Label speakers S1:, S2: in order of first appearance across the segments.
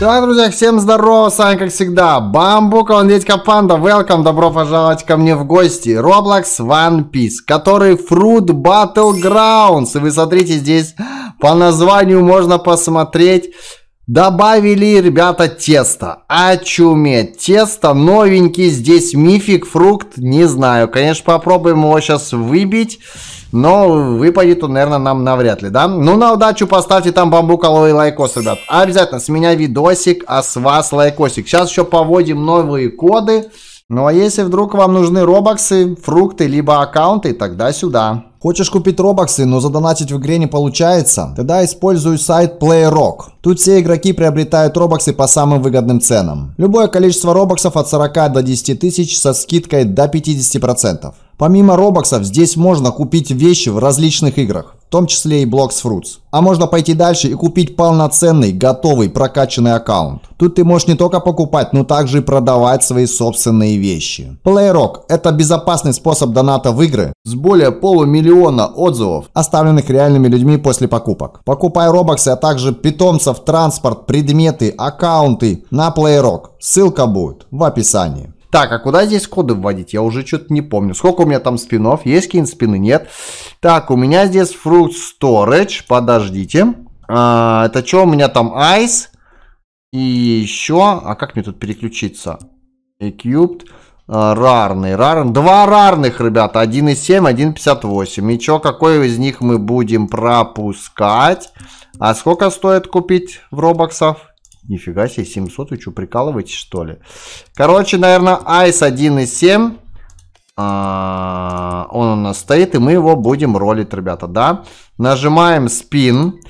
S1: Да, друзья, всем здорово, с вами, как всегда, Бамбука, он Дядька Панда, welcome, добро пожаловать ко мне в гости, Roblox One Piece, который Fruit Battlegrounds, и вы смотрите здесь, по названию можно посмотреть, Добавили, ребята, тесто. Очуметь. А тесто новенький. Здесь мифик, фрукт. Не знаю. Конечно, попробуем его сейчас выбить. Но выпадет он, наверное, нам навряд ли, да? Ну, на удачу поставьте там бамбуковый лайкос, ребят. Обязательно. С меня видосик, а с вас лайкосик. Сейчас еще поводим новые коды. Ну, а если вдруг вам нужны робоксы, фрукты, либо аккаунты, тогда сюда. Хочешь купить робоксы, но задонатить в игре не получается? Тогда используй сайт PlayRock. Тут все игроки приобретают робоксы по самым выгодным ценам. Любое количество робоксов от 40 до 10 тысяч со скидкой до 50%. Помимо робоксов, здесь можно купить вещи в различных играх в том числе и Blocks Fruits. А можно пойти дальше и купить полноценный, готовый, прокачанный аккаунт. Тут ты можешь не только покупать, но также и продавать свои собственные вещи. PlayRock – это безопасный способ доната в игры с более полумиллиона отзывов, оставленных реальными людьми после покупок. Покупай робоксы, а также питомцев, транспорт, предметы, аккаунты на PlayRock. Ссылка будет в описании. Так, а куда здесь коды вводить? Я уже что-то не помню. Сколько у меня там спинов? Есть какие-нибудь спины? Нет. Так, у меня здесь Fruit Storage. Подождите. А, это что у меня там? Ice. И еще... А как мне тут переключиться? Equipped. А, рарный. Рарный. Два рарных, ребята. 1,7, 1,58. И что, какой из них мы будем пропускать? А сколько стоит купить в робоксов? Нифига себе, 700, вы что, прикалываетесь, что ли? Короче, наверное, айс 1.7. он у нас стоит, и мы его будем ролить, ребята, да? Нажимаем спин.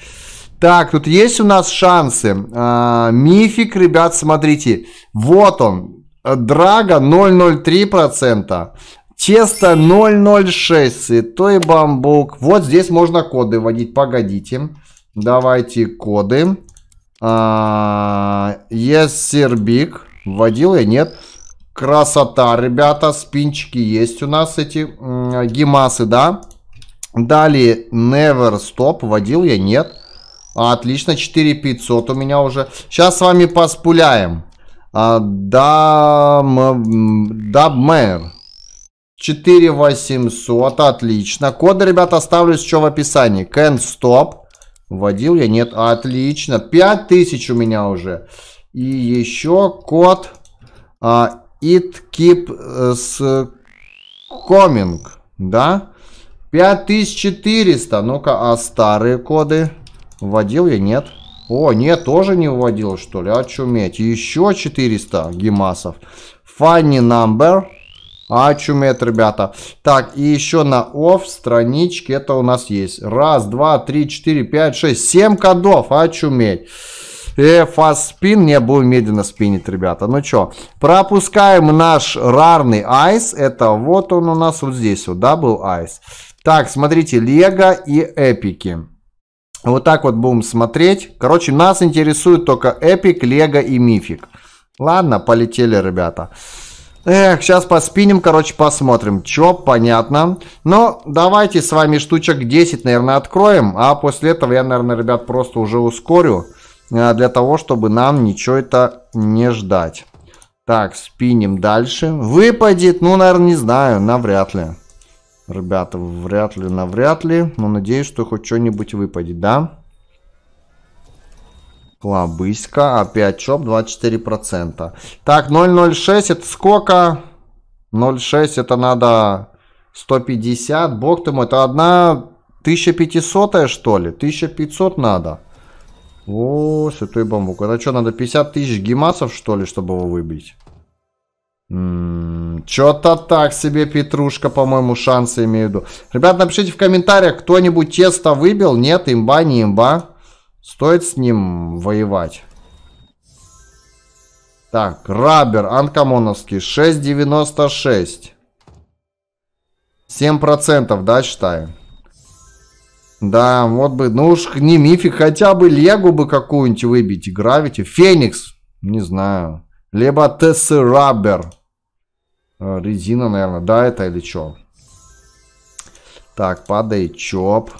S1: Так, тут есть у нас шансы. А, мифик, ребят, смотрите. Вот он. Драга 0,03%. Тесто 0,06. Святой бамбук. Вот здесь можно коды вводить. Погодите. Давайте коды. А, Ессербик. Вводил я, нет. Красота, ребята. Спинчики есть у нас эти. Гимасы, да. Далее Never Stop. Вводил я, нет. Отлично, 4500 у меня уже. Сейчас с вами поспуляем. А, дам, Дабмэр. 4800, отлично. Коды, ребята, оставлю еще в описании. Can Stop. Вводил я? Нет. Отлично. 5000 у меня уже. И еще код а, it keep э, с coming. Да? 5400. Ну-ка, а старые коды? Вводил я? Нет. О, нет, тоже не вводил, что ли? Очуметь. А еще 400 гемасов. Funny number. Очумет, ребята. Так, и еще на оф страничке это у нас есть. Раз, два, три, четыре, пять, шесть, семь кодов. Очуметь. Э, фастспин не будем медленно спинить, ребята. Ну что, пропускаем наш рарный айс. Это вот он у нас вот здесь вот, да, был айс. Так, смотрите, лего и эпики. Вот так вот будем смотреть. Короче, нас интересует только эпик, лего и мифик. Ладно, полетели, ребята. Ребята. Эх, сейчас поспиним, короче, посмотрим. Чё, понятно. Но ну, давайте с вами штучек 10, наверное, откроем. А после этого я, наверное, ребят, просто уже ускорю. А, для того, чтобы нам ничего это не ждать. Так, спиним дальше. Выпадет, ну, наверное, не знаю, навряд ли. Ребята, вряд ли, навряд ли. Но ну, надеюсь, что хоть что-нибудь выпадет, да? Лобыська, опять чоп, 24%. Так, 0,06 это сколько? 0,6 это надо 150, бог ты мой, это одна 1500 что ли? 1500 надо. О, святой бамбук. Это что, надо 50 тысяч гемасов, что ли, чтобы его выбить? М-м, Что-то так себе Петрушка, по-моему, шансы имею в виду. Ребят, напишите в комментариях, кто-нибудь тесто выбил? Нет, имба, не имба. Стоит с ним воевать? Так, Рабер, Анкамоновский, 6,96. 7%, да, считаю? Да, вот бы, ну уж не мифик, хотя бы Легу бы какую-нибудь выбить. Гравити, Феникс, не знаю. Либо Тессерабер. Э, резина, наверное, да, это или чё. Так, падает Чоп.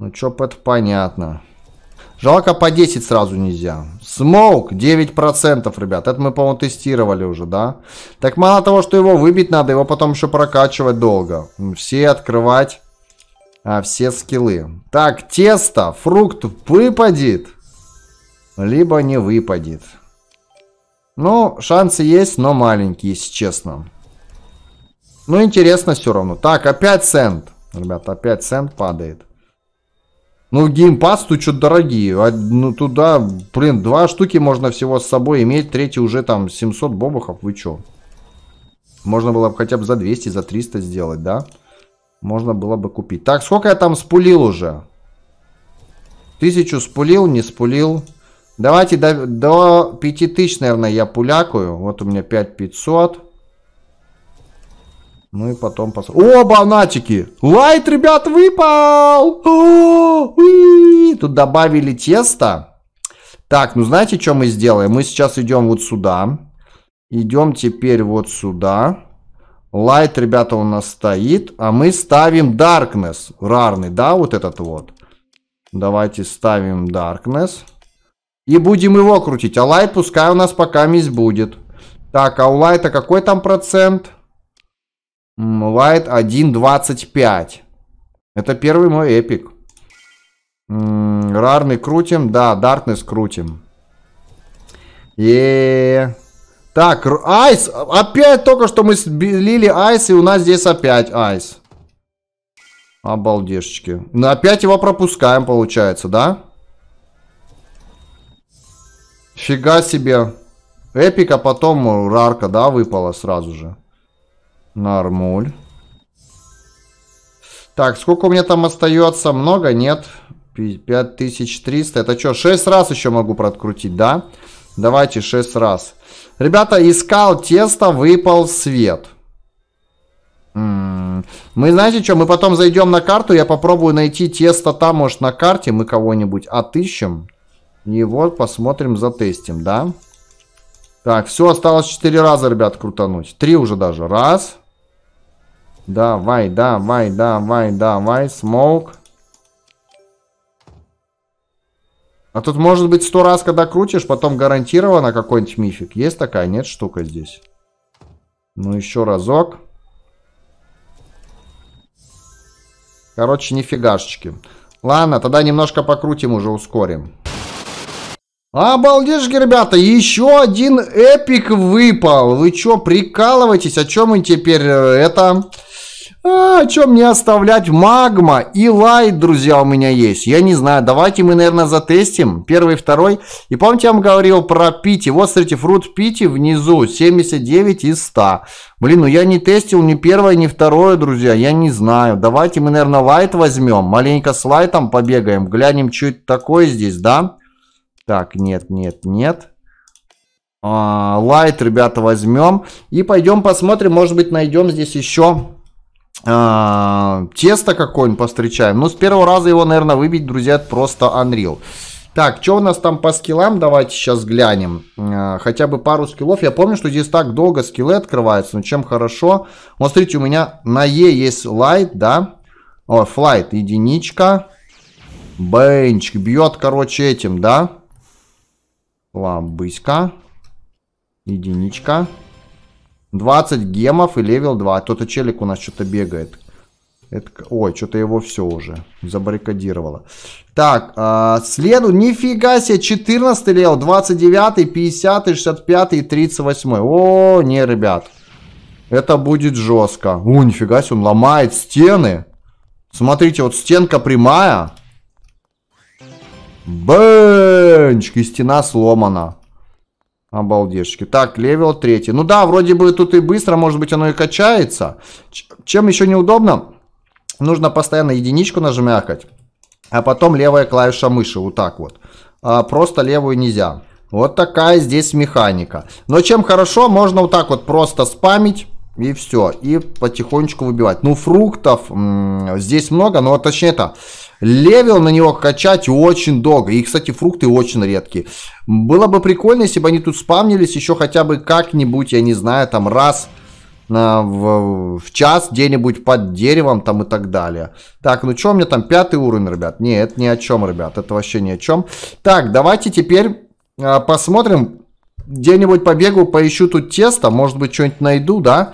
S1: Ну, чоп-это понятно. Жалко, по 10 сразу нельзя. Смоук 9%, ребят. Это мы, по-моему, тестировали уже, да? Так мало того, что его выбить надо, его потом еще прокачивать долго. Все открывать а, все скиллы. Так, тесто, фрукт выпадет. Либо не выпадет. Ну, шансы есть, но маленькие, если честно. Ну, интересно все равно. Так, опять цент. ребят, опять цент падает. Ну, геймпад тут что-то дорогие. А, ну, туда, блин, два штуки можно всего с собой иметь. Третий уже там 700 бобухов. Вы чё? Можно было бы хотя бы за 200, за 300 сделать, да? Можно было бы купить. Так, сколько я там спулил уже? Тысячу спулил, не спулил. Давайте до, до 5000, наверное, я пулякую. Вот у меня 5500. Ну и потом посмотрим. О, банатики! Лайт, ребят, выпал! А, Тут добавили тесто. Так, ну знаете, что мы сделаем? Мы сейчас идем вот сюда. Идем теперь вот сюда. Лайт, ребята, у нас стоит. А мы ставим Darkness. Рарный, да, вот этот вот. Давайте ставим Darkness. И будем его крутить. А лайт пускай у нас пока мисс будет. Так, а у лайта какой там процент? Light 1.25. Это первый мой эпик. Рарный крутим. Да, Darkness крутим. Е, Так, айс. Опять только что мы слили айс, и у нас здесь опять айс. Обалдешечки. Но ну, опять его пропускаем, получается, да? Фига себе. Эпика, потом рарка, да, выпала сразу же. Нормуль. Так, сколько у меня там остается? Много? Нет. 5300. Это что, 6 раз еще могу прокрутить, да? Давайте 6 раз. Ребята, искал тесто, выпал свет. М -м -м. Мы, знаете что, мы потом зайдем на карту, я попробую найти тесто там, может, на карте мы кого-нибудь отыщем. И вот посмотрим, затестим, да? Да. Так, все, осталось 4 раза, ребят, крутануть. 3 уже даже. Раз. Давай, давай, давай, давай. Смоук. А тут может быть 100 раз, когда крутишь, потом гарантированно какой-нибудь мифик. Есть такая? Нет штука здесь. Ну, еще разок. Короче, нифигашечки. Ладно, тогда немножко покрутим уже, ускорим. Обалдеть, ребята, еще один эпик выпал. Вы чё, прикалываетесь? О чем мы теперь э, это... А, о чем мне оставлять? Магма и лайт, друзья, у меня есть. Я не знаю, давайте мы, наверное, затестим. Первый, второй. И помните, я вам говорил про Пити. Вот, смотрите, фрут Пити внизу, 79 из 100. Блин, ну я не тестил ни первое, ни второе, друзья. Я не знаю. Давайте мы, наверное, лайт возьмем. Маленько с лайтом побегаем. Глянем, что это такое здесь, да? Так, нет, нет, нет. А, лайт, ребята, возьмем. И пойдем посмотрим, может быть, найдем здесь еще а, тесто какое-нибудь постречаем. Ну, с первого раза его, наверное, выбить, друзья, это просто Unreal. Так, что у нас там по скиллам? Давайте сейчас глянем. А, хотя бы пару скиллов. Я помню, что здесь так долго скиллы открываются, но чем хорошо. Вот, смотрите, у меня на Е есть лайт, да? О, флайт, единичка. Бенчик бьет, короче, этим, да? Лабыська. Единичка. 20 гемов и левел 2. Кто-то а челик у нас что-то бегает. Это, ой, что-то его все уже забаррикадировало. Так, э, следу, нифига себе, 14 левел, 29, 50, 65 и 38. О, не, ребят, это будет жестко. О, нифига себе, он ломает стены. Смотрите, вот стенка прямая, Бенчик, и стена сломана. Обалдешки. Так, левел третий. Ну да, вроде бы тут и быстро, может быть, оно и качается. Чем еще неудобно? Нужно постоянно единичку нажмякать, а потом левая клавиша мыши, вот так вот. А просто левую нельзя. Вот такая здесь механика. Но чем хорошо, можно вот так вот просто спамить. И все, и потихонечку выбивать. Ну, фруктов здесь много, но точнее то. Левел на него качать очень долго. И, кстати, фрукты очень редкие. Было бы прикольно, если бы они тут спамнились еще хотя бы как-нибудь, я не знаю, там раз в, в час где-нибудь под деревом там и так далее. Так, ну что у меня там пятый уровень, ребят? Нет, ни о чем, ребят, это вообще ни о чем. Так, давайте теперь э, посмотрим, где-нибудь побегу, поищу тут тесто, может быть, что-нибудь найду, да?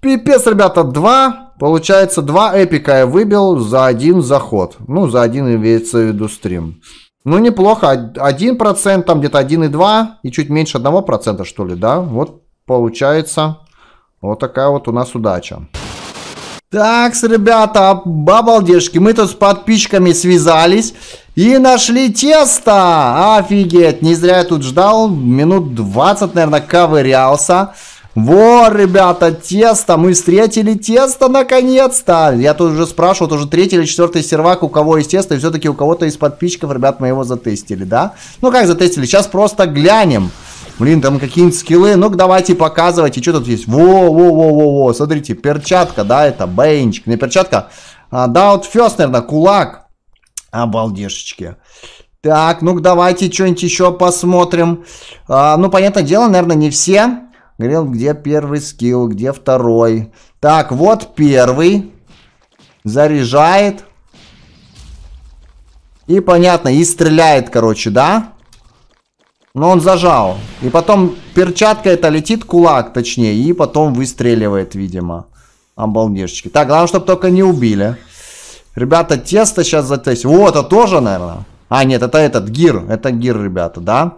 S1: Пипец, ребята, два Получается, два эпика я выбил за один заход. Ну, за один имеется в виду стрим. Ну, неплохо. один процент, там где-то 1,2 и чуть меньше одного процента, что ли, да? Вот получается вот такая вот у нас удача. Так, ребята, обалдешки, мы тут с подписчиками связались и нашли тесто. Офигеть, не зря я тут ждал, минут 20, наверное, ковырялся. Во, ребята, тесто, мы встретили тесто наконец-то. Я тут уже спрашивал, тоже третий или четвертый сервак у кого из теста, и все-таки у кого-то из подписчиков, ребят, его затестили, да? Ну как затестили, сейчас просто глянем. Блин, там какие-нибудь скиллы. Ну-ка, давайте показывайте, что тут есть. Во-во-во-во-во, смотрите, перчатка, да, это Бенчик Не перчатка, а, да, вот фёст, наверное, кулак. Обалдешечки. Так, ну-ка, давайте что-нибудь еще посмотрим. А, ну, понятное дело, наверное, не все Говорил, где первый скилл, где второй. Так, вот первый. Заряжает. И понятно, и стреляет, короче, да? Но он зажал. И потом перчатка это летит, кулак точнее. И потом выстреливает, видимо. Обалдежечки. Так, главное, чтобы только не убили. Ребята, тесто сейчас затестим. О, это тоже, наверное. А, нет, это этот гир. Это гир, ребята, да? Да.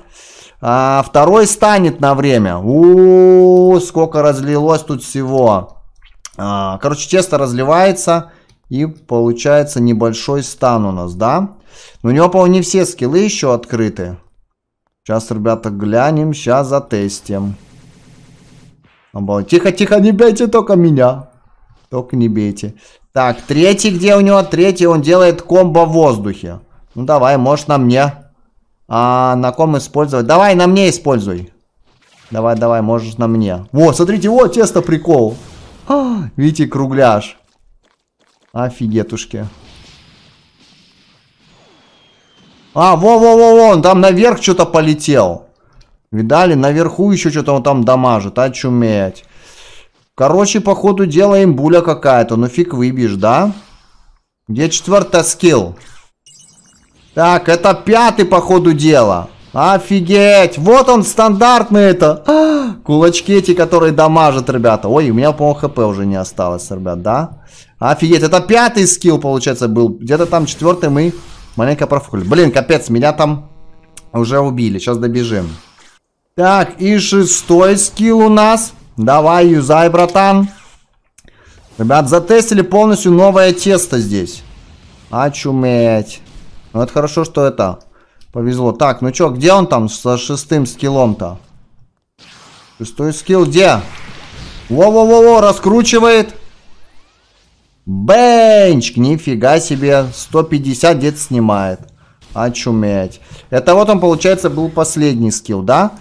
S1: А второй станет на время. У, -у, -у сколько разлилось тут всего. А, короче, тесто разливается. И получается небольшой стан у нас, да? Но у него, по-моему, не все скиллы еще открыты. Сейчас, ребята, глянем. Сейчас затестим. Тихо, тихо, не бейте только меня. Только не бейте. Так, третий где у него? Третий он делает комбо в воздухе. Ну давай, может на мне. А на ком использовать? Давай на мне используй. Давай, давай, можешь на мне. Во, смотрите, вот тесто прикол. А, видите, кругляш. Офигетушки. А, во-во-во, во, он там наверх что-то полетел. Видали, наверху еще что-то он там дамажит, очуметь. Короче, походу делаем буля какая-то, ну фиг выбьешь, да? Где четвертая скилл? Так, это пятый по ходу дела. Офигеть! Вот он стандартный это! А, кулачки эти, которые дамажат, ребята. Ой, у меня, по-моему, хп уже не осталось, ребят, да? Офигеть, это пятый скилл, получается, был. Где-то там четвертый мы маленько профукали. Блин, капец, меня там уже убили. Сейчас добежим. Так, и шестой скилл у нас. Давай, юзай, братан. Ребят, затестили полностью новое тесто здесь. Очуметь. Ну это хорошо, что это повезло. Так, ну чё, где он там со шестым скиллом-то? Шестой скилл где? Во-во-во-во, раскручивает. Бенчик, нифига себе, 150 дед снимает. Очуметь. Это вот он, получается, был последний скилл, да?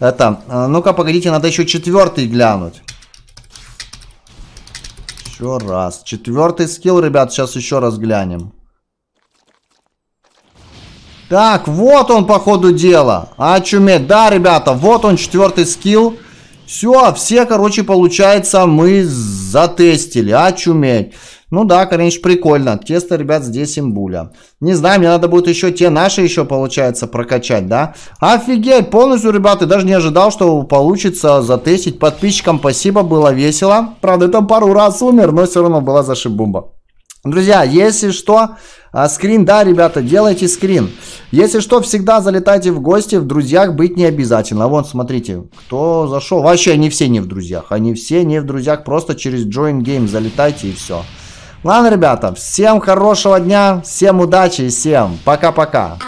S1: Это, э, ну-ка, погодите, надо еще четвертый глянуть. Еще раз. Четвертый скилл, ребят, сейчас еще раз глянем. Так, вот он по ходу дела. Очуметь. А, да, ребята, вот он четвертый скилл. Все, все, короче, получается, мы затестили. Очуметь. А, ну да, конечно, прикольно. Тесто, ребят, здесь имбуля. Не знаю, мне надо будет еще те наши еще, получается, прокачать, да? Офигеть, полностью, ребята, даже не ожидал, что получится затестить. Подписчикам спасибо, было весело. Правда, там пару раз умер, но все равно была зашибумба. Друзья, если что, а, скрин, да, ребята, делайте скрин. Если что, всегда залетайте в гости, в друзьях быть не обязательно. Вон, смотрите, кто зашел. Вообще, они все не в друзьях, они все не в друзьях, просто через Join Game залетайте и все. Ладно, ребята, всем хорошего дня, всем удачи и всем пока-пока.